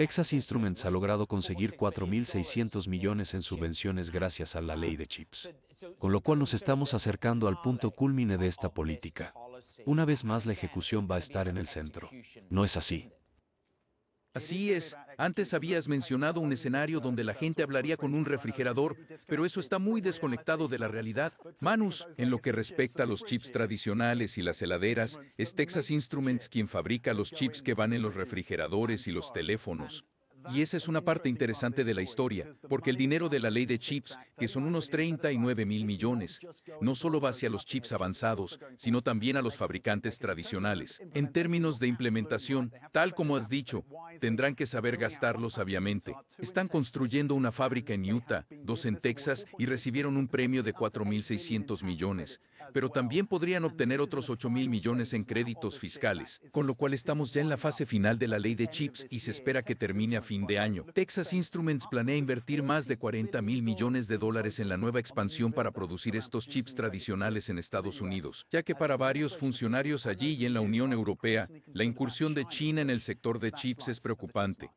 Texas Instruments ha logrado conseguir 4.600 millones en subvenciones gracias a la ley de chips, con lo cual nos estamos acercando al punto culmine de esta política. Una vez más la ejecución va a estar en el centro. ¿No es así? Así es, antes habías mencionado un escenario donde la gente hablaría con un refrigerador, pero eso está muy desconectado de la realidad. Manus, en lo que respecta a los chips tradicionales y las heladeras, es Texas Instruments quien fabrica los chips que van en los refrigeradores y los teléfonos. Y esa es una parte interesante de la historia, porque el dinero de la ley de chips, que son unos 39 mil millones, no solo va hacia los chips avanzados, sino también a los fabricantes tradicionales. En términos de implementación, tal como has dicho, tendrán que saber gastarlo sabiamente. Están construyendo una fábrica en Utah, dos en Texas y recibieron un premio de 4.600 millones, pero también podrían obtener otros 8 mil millones en créditos fiscales, con lo cual estamos ya en la fase final de la ley de chips y se espera que termine a fin de año. Texas Instruments planea invertir más de 40 mil millones de dólares en la nueva expansión para producir estos chips tradicionales en Estados Unidos, ya que para varios funcionarios allí y en la Unión Europea, la incursión de China en el sector de chips es preocupante.